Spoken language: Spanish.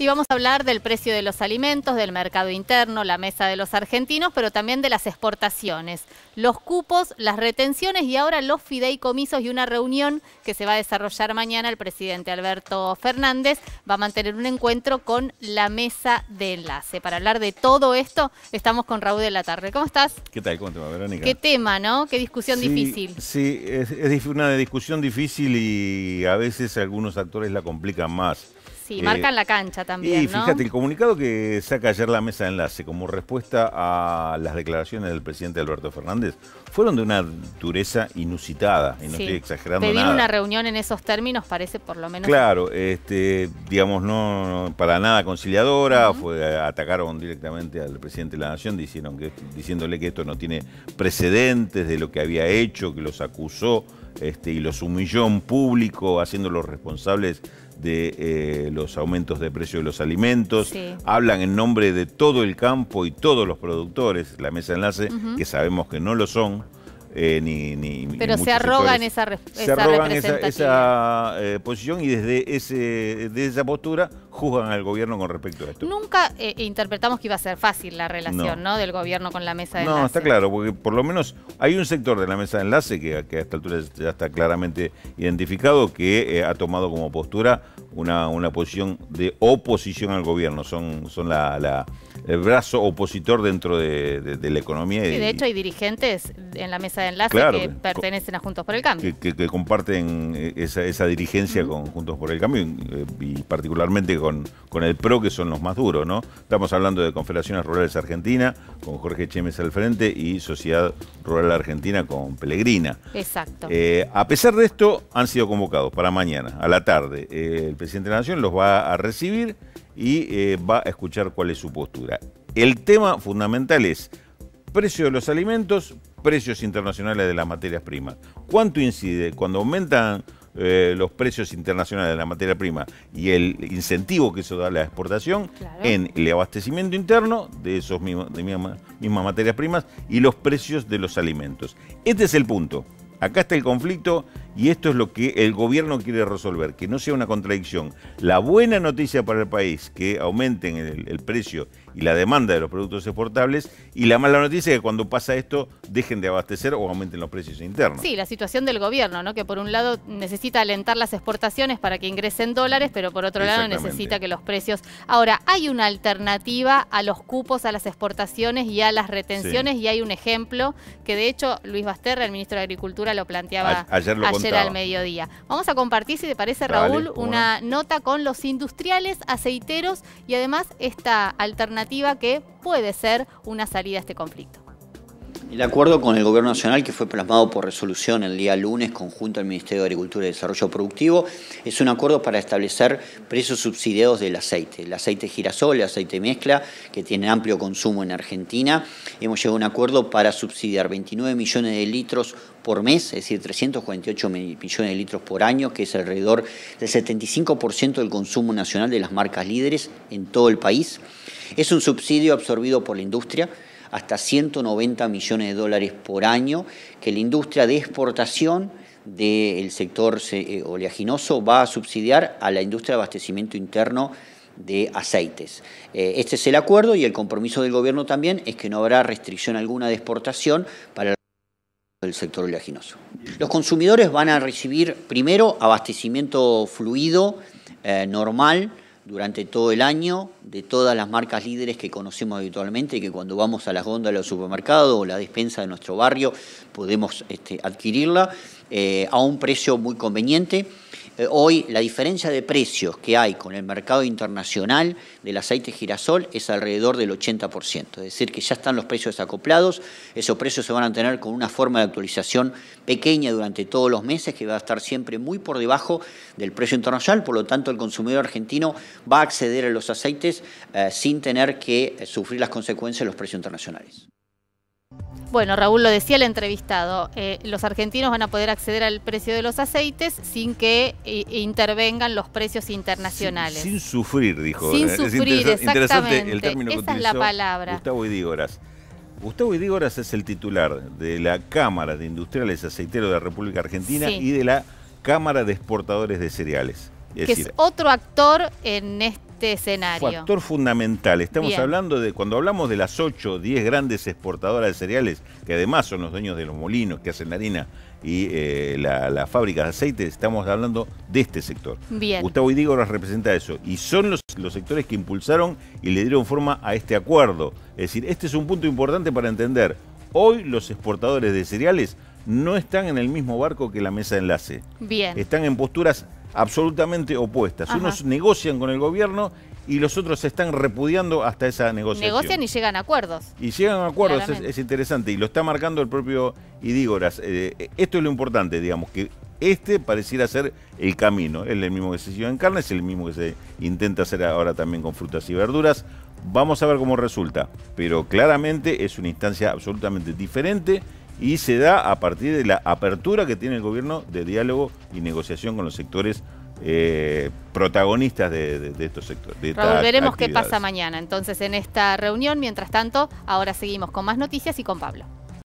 Y vamos a hablar del precio de los alimentos, del mercado interno, la mesa de los argentinos, pero también de las exportaciones, los cupos, las retenciones y ahora los fideicomisos y una reunión que se va a desarrollar mañana. El presidente Alberto Fernández va a mantener un encuentro con la mesa de enlace. Para hablar de todo esto, estamos con Raúl de la Tarde. ¿Cómo estás? ¿Qué tal? ¿Cómo te va, Verónica? Qué tema, ¿no? Qué discusión difícil. Sí, es una discusión difícil y a veces algunos actores la complican más. Sí, eh, marcan la cancha también. Y fíjate, el comunicado que saca ayer la mesa de enlace como respuesta a las declaraciones del presidente Alberto Fernández fueron de una dureza inusitada, y no estoy exagerando. Pedir una reunión en esos términos parece por lo menos. Claro, este, digamos, no para nada conciliadora, fue, eh, atacaron directamente al presidente de la Nación diciéndole que esto no tiene precedentes de lo que había hecho, que los acusó. Este, y los humilló en público, haciéndolos responsables de eh, los aumentos de precio de los alimentos. Hablan en nombre de todo el campo y todos los productores, la mesa enlace, que sabemos que no lo son. Eh, ni, ni, Pero se arrogan esa, esa, se arrogan esa, eh, posición y desde esa postura juzgan al gobierno con respecto a esto. Nunca eh, interpretamos que iba a ser fácil la relación no. del gobierno con la mesa de enlace. No, está claro, porque por lo menos hay un sector de la mesa de enlace que, a esta altura ya está claramente identificado que eh, ha tomado como postura una, una posición de oposición al gobierno. Son, son la, el brazo opositor dentro de, la economía. y, de hecho hay dirigentes en la mesa de enlace que pertenecen a Juntos por el Cambio. Que, comparten eh, esa, esa dirigencia con Juntos por el Cambio y, y particularmente con, el PRO, que son los más duros, ¿no? Estamos hablando de Confederaciones Rurales Argentina, con Jorge Chemes al frente, y Sociedad Rural Argentina con Pelegrina. Exacto. Eh, a pesar de esto, han sido convocados para mañana, a la tarde. Eh, el presidente de la Nación los va a recibir y eh, va a escuchar cuál es su postura. El tema fundamental es precio de los alimentos, precios internacionales de las materias primas. ¿Cuánto incide? Cuando aumentan eh, los precios internacionales de la materia prima y el incentivo que eso da a la exportación en el abastecimiento interno de esas mismas materias primas y los precios de los alimentos. Este es el punto. Acá está el conflicto y esto es lo que el gobierno quiere resolver, que no sea una contradicción. La buena noticia para el país, que aumenten el, precio y la demanda de los productos exportables, y la mala noticia es que cuando pasa esto dejen de abastecer o aumenten los precios internos. Sí, la situación del gobierno, ¿no? que por un lado necesita alentar las exportaciones para que ingresen dólares, pero por otro lado necesita que los precios... Ahora, hay una alternativa a los cupos, a las exportaciones y a las retenciones, y hay un ejemplo que de hecho Luis Basterra, el ministro de Agricultura, lo planteaba ayer ayer al mediodía. Vamos a compartir, si te parece, Raúl, una nota con los industriales, aceiteros y además esta alternativa que puede ser una salida a este conflicto. El acuerdo con el Gobierno Nacional, que fue plasmado por resolución el día lunes conjunto al Ministerio de Agricultura y Desarrollo Productivo, es un acuerdo para establecer precios subsidiados del aceite. El aceite girasol, el aceite mezcla, que tiene amplio consumo en Argentina. Hemos llegado a un acuerdo para subsidiar 29 millones de litros por mes, es decir, 348 millones de litros por año, que es alrededor del 75% del consumo nacional de las marcas líderes en todo el país. Es un subsidio absorbido por la industria, hasta 190 millones de dólares por año que la industria de exportación del sector eh, oleaginoso va a subsidiar a la industria de abastecimiento interno de aceites. Eh, este es el acuerdo y el compromiso del gobierno también es que no habrá restricción alguna de exportación para el sector oleaginoso. Los consumidores van a recibir primero abastecimiento fluido eh, normal durante todo el año de todas las marcas líderes que conocemos habitualmente y que cuando vamos a las góndolas los supermercados o la despensa de nuestro barrio podemos este, adquirirla eh, a un precio muy conveniente. Eh, hoy la diferencia de precios que hay con el mercado internacional del aceite girasol es alrededor del 80%, es decir, que ya están los precios acoplados, esos precios se van a tener con una forma de actualización pequeña durante todos los meses que va a estar siempre muy por debajo del precio internacional, por lo tanto el consumidor argentino va a acceder a los aceites eh, sin tener que eh, sufrir las consecuencias de los precios internacionales. Bueno, Raúl, lo decía el entrevistado, eh, los argentinos van a poder acceder al precio de los aceites sin que intervengan los precios internacionales. Sin, sufrir, dijo. Sin sufrir, es Interesante el término que es la Gustavo Idígoras. Gustavo Idígoras es el titular de la Cámara de Industriales Aceiteros de la República Argentina y de la Cámara de Exportadores de Cereales. Es que es otro actor en este escenario. Factor fundamental. Estamos hablando de, cuando hablamos de las 8 o 10 grandes exportadoras de cereales, que además son los dueños de los molinos que hacen la harina y las eh, la fábricas de aceite, estamos hablando de este sector. Bien. Gustavo Idígoras representa eso. Y son los, los sectores que impulsaron y le dieron forma a este acuerdo. Es decir, este es un punto importante para entender. Hoy los exportadores de cereales no están en el mismo barco que la mesa de enlace. Bien. Están en posturas absolutamente opuestas. Unos negocian con el gobierno y los otros se están repudiando hasta esa negociación. Negocian y llegan a acuerdos. Y llegan a acuerdos, es, interesante. Y lo está marcando el propio Idígoras. Eh, eh, esto es lo importante, digamos, que este pareciera ser el camino. Es el mismo que se hizo en carne, es el mismo que se intenta hacer ahora también con frutas y verduras. Vamos a ver cómo resulta. Pero claramente es una instancia absolutamente diferente y se da a partir de la apertura que tiene el gobierno de diálogo y negociación con los sectores eh, protagonistas de, estos sectores. veremos qué pasa mañana entonces en esta reunión. Mientras tanto, ahora seguimos con más noticias y con Pablo.